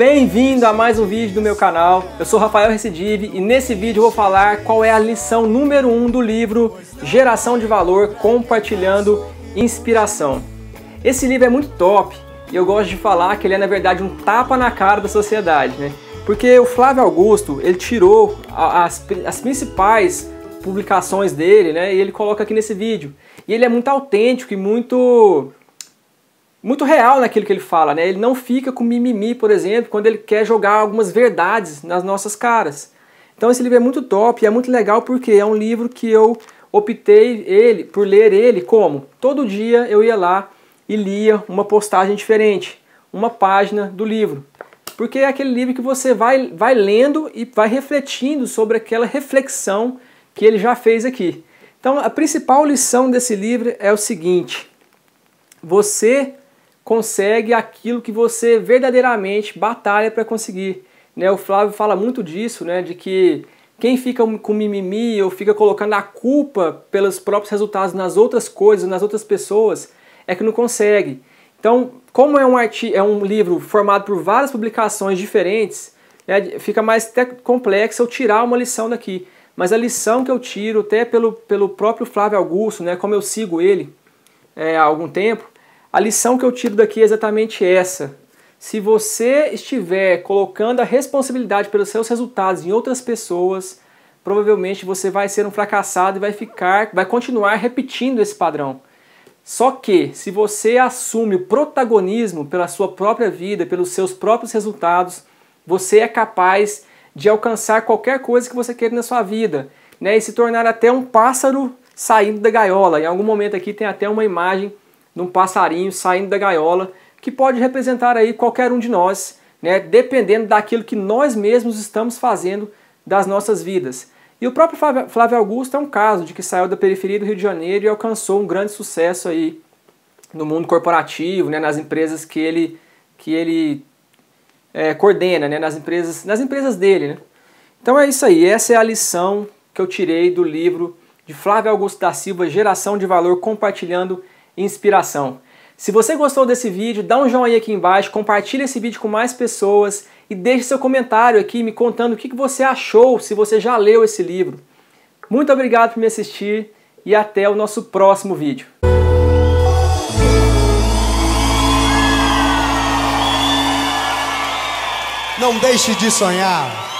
bem-vindo a mais um vídeo do meu canal. Eu sou Rafael Recidive e nesse vídeo eu vou falar qual é a lição número 1 um do livro Geração de Valor Compartilhando Inspiração. Esse livro é muito top e eu gosto de falar que ele é na verdade um tapa na cara da sociedade, né? Porque o Flávio Augusto, ele tirou as, as principais publicações dele, né? E ele coloca aqui nesse vídeo. E ele é muito autêntico e muito muito real naquilo que ele fala, né? Ele não fica com mimimi, por exemplo, quando ele quer jogar algumas verdades nas nossas caras. Então esse livro é muito top e é muito legal porque é um livro que eu optei ele por ler ele como todo dia eu ia lá e lia uma postagem diferente, uma página do livro. Porque é aquele livro que você vai, vai lendo e vai refletindo sobre aquela reflexão que ele já fez aqui. Então, a principal lição desse livro é o seguinte: você consegue aquilo que você verdadeiramente batalha para conseguir. Né? O Flávio fala muito disso, né? de que quem fica com mimimi ou fica colocando a culpa pelos próprios resultados nas outras coisas, nas outras pessoas, é que não consegue. Então, como é um, artigo, é um livro formado por várias publicações diferentes, né, fica mais até complexo eu tirar uma lição daqui. Mas a lição que eu tiro, até pelo, pelo próprio Flávio Augusto, né, como eu sigo ele é, há algum tempo, a lição que eu tiro daqui é exatamente essa. Se você estiver colocando a responsabilidade pelos seus resultados em outras pessoas, provavelmente você vai ser um fracassado e vai ficar, vai continuar repetindo esse padrão. Só que se você assume o protagonismo pela sua própria vida, pelos seus próprios resultados, você é capaz de alcançar qualquer coisa que você queira na sua vida, né? E se tornar até um pássaro saindo da gaiola. Em algum momento aqui tem até uma imagem num passarinho saindo da gaiola, que pode representar aí qualquer um de nós, né, dependendo daquilo que nós mesmos estamos fazendo das nossas vidas. E o próprio Flávio Augusto é um caso de que saiu da periferia do Rio de Janeiro e alcançou um grande sucesso aí no mundo corporativo, né, nas empresas que ele, que ele é, coordena, né, nas, empresas, nas empresas dele. Né? Então é isso aí, essa é a lição que eu tirei do livro de Flávio Augusto da Silva, Geração de Valor Compartilhando inspiração. Se você gostou desse vídeo, dá um joinha aqui embaixo, compartilha esse vídeo com mais pessoas e deixe seu comentário aqui me contando o que você achou, se você já leu esse livro. Muito obrigado por me assistir e até o nosso próximo vídeo. Não deixe de sonhar.